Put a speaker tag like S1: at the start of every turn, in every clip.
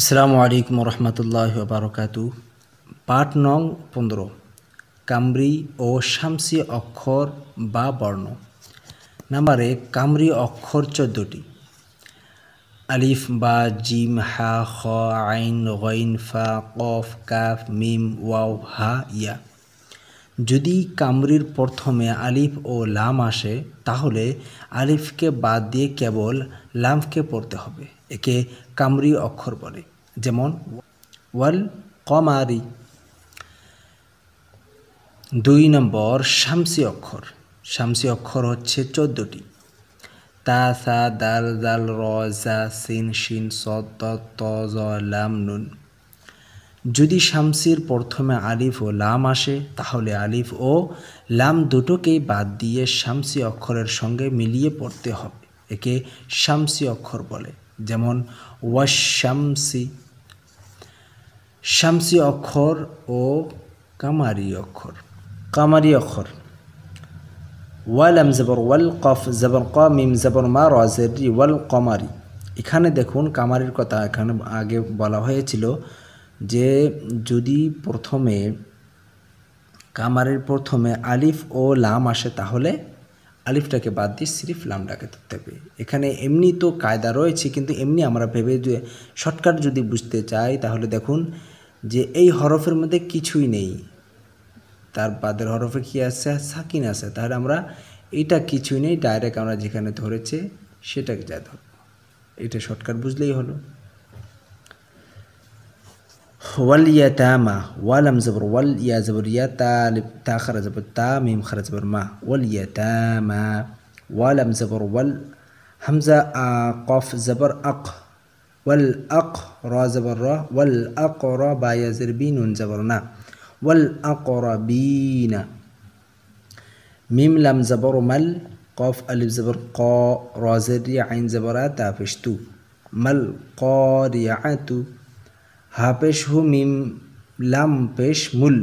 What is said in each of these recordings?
S1: আসসালামু আলাইকুম রহমতুল্লাহ বারকাত পাট নং পনেরো কামরি ও শামসি অক্ষর বা বর্ণ নাম্বার এক কামরি অক্ষর চোদ্দোটি আলিফ বা জিম হা খ আইন গইন ফা কফ কাফ মিম ওয়াও হা ইয়া যদি কামরির প্রথমে আলিফ ও লাম আসে তাহলে আলিফকে বাদ দিয়ে কেবল লামকে পড়তে হবে একে কামরি অক্ষর বলে যেমন ওয়াল কমারি দুই নম্বর শামসি অক্ষর শামসি অক্ষর হচ্ছে চোদ্দোটি তা সা দাল দাল র সিন শিন সত ত ত জ লাম নুন যদি শামসির প্রথমে আলিফ ও লাম আসে তাহলে আলিফ ও লাম দুটোকেই বাদ দিয়ে শামসি অক্ষরের সঙ্গে মিলিয়ে পড়তে হবে একে শামসি অক্ষর বলে যেমন ওয়াশামসি শামসি অক্ষর ও কামারি অক্ষর কামারি অক্ষর এম জবর ওয়াল কফ জবর ক মিম জবর মা রি ওয়াল কমারি এখানে দেখুন কামারির কথা এখানে আগে বলা হয়েছিল যে যদি প্রথমে কামারের প্রথমে আলিফ ও লাম আসে তাহলে আলিফটাকে বাদ দিয়ে সিরিফ লামটাকে ধরতে হবে এখানে এমনি তো কায়দা রয়েছে কিন্তু এমনি আমরা ভেবে যে শর্টকাট যদি বুঝতে চাই তাহলে দেখুন যে এই হরফের মধ্যে কিছুই নেই তার বাদের হরফে কী আছে সাকিন আছে তাহলে আমরা এটা কিছুই নেই ডাইরেক্ট আমরা যেখানে ধরেছে সেটাকে যা ধরব এটা শর্টকাট বুঝলেই হলো واليتامى ولم زبر ول يا زبر يا تا تا زبر تا ميم خر زبر ما واليتامى ولم زبر ول همزة قاف زبر أق والأق را زبر را والأقرب يا زربين زبرنا والأقربين ميم لم زبر مل قاف ألف زبر قا را زر عين زبرات فشتو مل قارعة হাপেশ হু মিম লাম পেশ মুল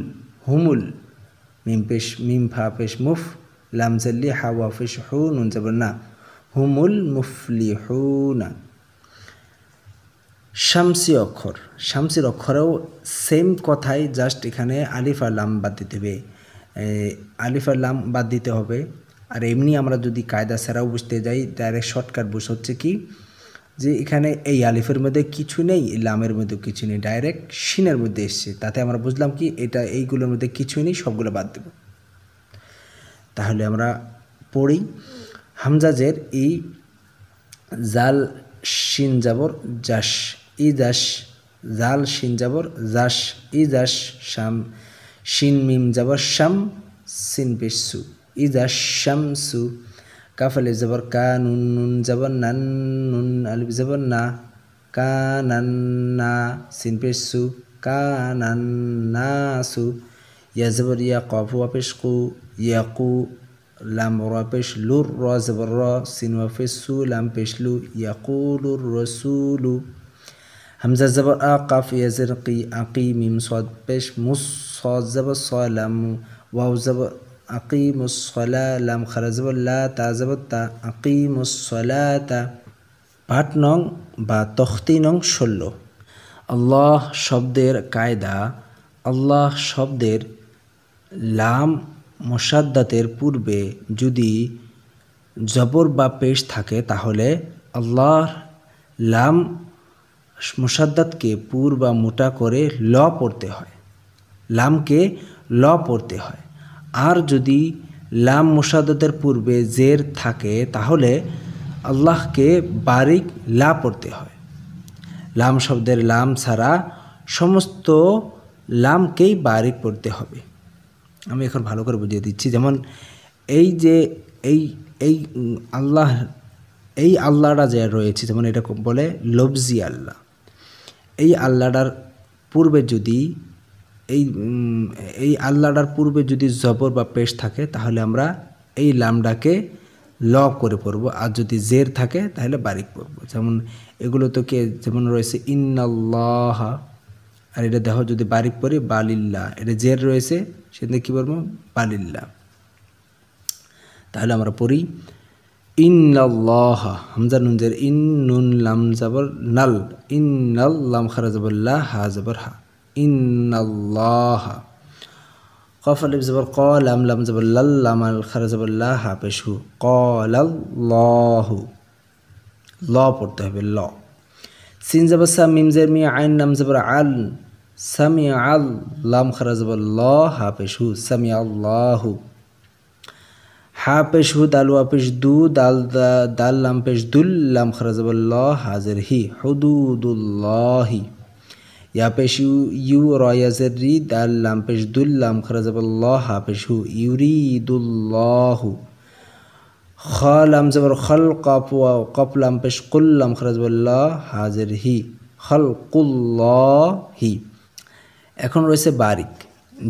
S1: হুমুল মিম পেশ মিম ফা পেশ মুফ লাম জাল্লি হাওয়া ফেশ হু নুন যাব না হুমুল মুফলি হু না শামসি অক্ষর শামসির অক্ষরেও সেম কথাই জাস্ট এখানে আলিফ আর লাম বাদ দিতে হবে আলিফ আর লাম বাদ দিতে হবে আর এমনি আমরা যদি কায়দা ছাড়াও বুঝতে যাই ডাইরেক্ট শর্টকাট বুঝ হচ্ছে কি যে এখানে এই আলিফের মধ্যে কিছু নেই লামের মধ্যে কিছু নেই ডাইরেক্ট সিনের মধ্যে এসছে তাতে আমরা বুঝলাম কি এটা এইগুলোর মধ্যে কিছু নেই সবগুলো বাদ দেব তাহলে আমরা পড়ি হামজাজের এই জাল শিন যাবর জাস ই জাস জাল শিন জাবর জাস ই জাস শাম শিন মিম জাবর শাম সিন পেশু ই জাস সু كاف ألف زبر كان نون زبر نن نون ألف زبر نا كان نا سين بيش سو نا سو يا زبر يا قاف وبيش قو يقو لام را بيش لور را زبر را سين وفيش سو لام بيش لو يقول الرسول همزة زبر آقاف يا زرقي أقيم صاد بيش مص صاد زبر صالم واو زبر আকিম লাম খারাজবুল্লা তাজবত্তা আকিম পাঠ নং বা তখতি নং ষোলো আল্লাহ শব্দের কায়দা আল্লাহ শব্দের লাম মোসাদ্দাতের পূর্বে যদি জবর বা পেশ থাকে তাহলে আল্লাহর লাম মোসাদ্দাতকে পুর বা মোটা করে ল পড়তে হয় লামকে ল পড়তে হয় আর যদি লাম মুসাদতের পূর্বে জের থাকে তাহলে আল্লাহকে বারিক লা পড়তে হয় লাম শব্দের লাম ছাড়া সমস্ত লামকেই বারিক পড়তে হবে আমি এখন ভালো করে বুঝিয়ে দিচ্ছি যেমন এই যে এই এই আল্লাহ এই আল্লাহটা যে রয়েছে যেমন এটা বলে লবজি আল্লাহ এই আল্লাহটার পূর্বে যদি এই এই আল্লাহটার পূর্বে যদি জবর বা পেশ থাকে তাহলে আমরা এই লামডাকে ল করে পড়ব আর যদি জের থাকে তাহলে বারিক পড়ব যেমন এগুলো তো কে যেমন রয়েছে ইন্নাল্লাহ আর এটা দেহ যদি বারিক পড়ি বালিল্লা এটা জের রয়েছে সেদিন কী বলবো বালিল্লা তাহলে আমরা পড়ি ইন্নাল্লাহ হামজা নুন জের ইন নুন লাম জাবর নাল ইন্নাল লাম খারা জাবর লা হা জাবর হা إن الله قاف الإب زبر قال أم لم زبر لل أم الخر زبر لا بشو قال الله لا পড়তে হবে ল সিন জবর সা মিম জের মি আইন নাম জবর আল সামিয়া আল লাম খরা জবর ল হা পেশ হু সামিয়া আল্লাহু হা পেশ হু দাল ওয়া পেশ দু দাল দাল লাম পেশ দুল লাম খরা জবর ল হাজির হি হুদুদুল্লাহি يابشو يورا يزري دال لام بش دل لام خرزب الله هابشو يريد الله خالم زبر خلق وقبل لام بش قل لام خرزب الله حاضر হি খলকুল্লাহি এখন রয়েছে বারিক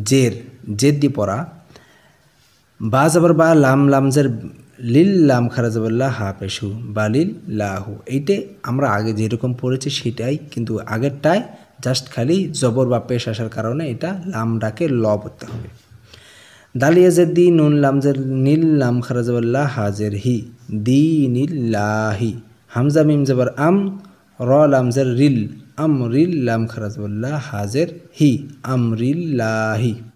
S1: জের জের দি পড়া বা যাবার বা লাম লামজের লিল লাম খারাজাবাল্লাহ হা পেশু বালিল লাহু এইটা আমরা আগে যেরকম পড়েছি সেটাই কিন্তু আগেরটায় জাস্ট খালি জবর বা পেশ আসার কারণে এটা লামডাকে ল পড়তে হবে দালিয়া যে দি নুন লাম যে নীল লাম খারাজাবাল্লাহ হাজের হি দি লাহি হামজা মিম জবর আম র লাম জের রিল আমরিল লাম খারাজাবাল্লাহ হাজের হি লাহি